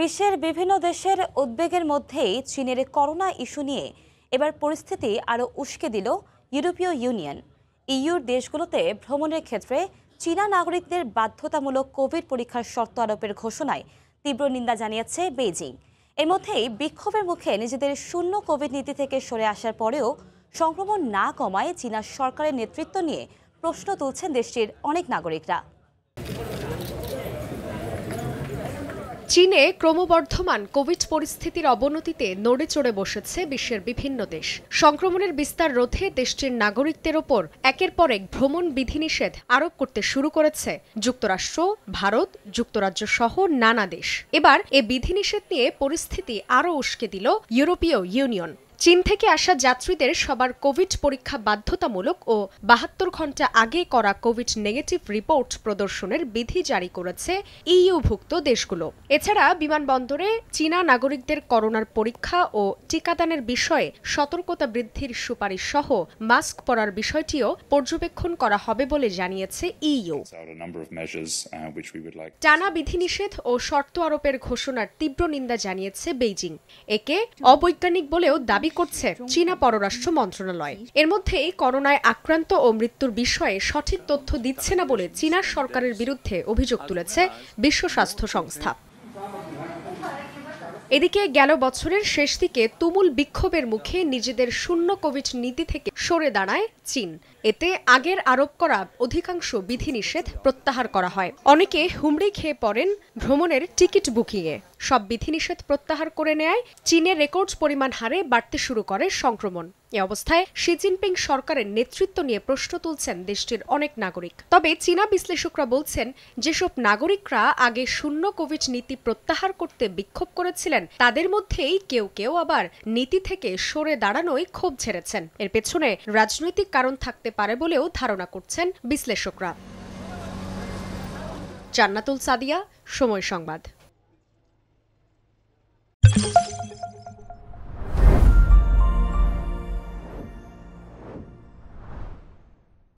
বিশ্বের বিভিন্ন দেশের উদ্বেগের মধ্যেই চীনের করোনা ইস্যু নিয়ে এবার পরিস্থিতি আরও উস্কে দিল ইউরোপীয় ইউনিয়ন ইউর দেশগুলোতে ভ্রমণের ক্ষেত্রে চীনা নাগরিকদের বাধ্যতামূলক কোভিড পরীক্ষার শর্ত আরোপের ঘোষণায় তীব্র নিন্দা জানিয়েছে বেইজিং এর মধ্যেই বিক্ষোভের মুখে নিজেদের শূন্য কোভিড নীতি থেকে সরে আসার পরেও সংক্রমণ না কমায় চীনা সরকারের নেতৃত্ব নিয়ে প্রশ্ন তুলছেন দেশটির অনেক নাগরিকরা চীনে ক্রমবর্ধমান কোভিড পরিস্থিতির অবনতিতে নড়ে চড়ে বসেছে বিশ্বের বিভিন্ন দেশ সংক্রমণের বিস্তার রোধে দেশটির নাগরিকদের ওপর একের পর এক ভ্রমণ বিধিনিষেধ আরোপ করতে শুরু করেছে যুক্তরাষ্ট্র ভারত যুক্তরাজ্য সহ নানা দেশ এবার এ বিধিনিষেধ নিয়ে পরিস্থিতি আরও উস্কে দিল ইউরোপীয় ইউনিয়ন চীন থেকে আসা যাত্রীদের সবার কোভিড পরীক্ষা বাধ্যতামূলক ও বাহাত্তর ঘন্টা আগে করা কোভিড নেগেটিভ রিপোর্ট প্রদর্শনের বিধি জারি করেছে ইইউভুক্ত দেশগুলো এছাড়া বিমানবন্দরে চীনা নাগরিকদের করোনার পরীক্ষা ও টিকাদানের বিষয়ে সতর্কতা বৃদ্ধির সুপারিশ সহ মাস্ক পরার বিষয়টিও পর্যবেক্ষণ করা হবে বলে জানিয়েছে ইইউ uh, টানা বিধিনিষেধ ও শর্ত আরোপের ঘোষণার তীব্র নিন্দা জানিয়েছে বেইজিং একে অবৈজ্ঞানিক বলেও দাবি জারি করছে চীনা পররাষ্ট্র মন্ত্রণালয় এর মধ্যে করোনায় আক্রান্ত ও মৃত্যুর বিষয়ে সঠিক তথ্য দিচ্ছে না বলে চীনা সরকারের বিরুদ্ধে অভিযোগ তুলেছে বিশ্ব স্বাস্থ্য সংস্থা এদিকে গেল বছরের শেষ দিকে তুমুল বিক্ষোভের মুখে নিজেদের শূন্য কোভিড নীতি থেকে সরে দাঁড়ায় চীন এতে আগের আরোপ করা অধিকাংশ বিধিনিষেধ প্রত্যাহার করা হয় অনেকে হুমড়ি খেয়ে পড়েন ভ্রমণের টিকিট বুকিংয়ে সব বিধিনিষেধ প্রত্যাহার করে নেয় চীনে রেকর্ডস পরিমাণ হারে বাড়তে শুরু করে সংক্রমণ এ অবস্থায় শি জিনপিং সরকারের নেতৃত্ব নিয়ে প্রশ্ন তুলছেন দেশটির অনেক নাগরিক তবে চীনা বিশ্লেষকরা বলছেন যেসব নাগরিকরা আগে শূন্য কোভিড নীতি প্রত্যাহার করতে বিক্ষোভ করেছিলেন তাদের মধ্যেই কেউ কেউ আবার নীতি থেকে সরে দাঁড়ানোয় ক্ষোভ ঝেড়েছেন এর পেছনে রাজনৈতিক কারণ থাকতে পারে বলেও ধারণা করছেন বিশ্লেষকরা জান্নাতুল সাদিয়া সময় সংবাদ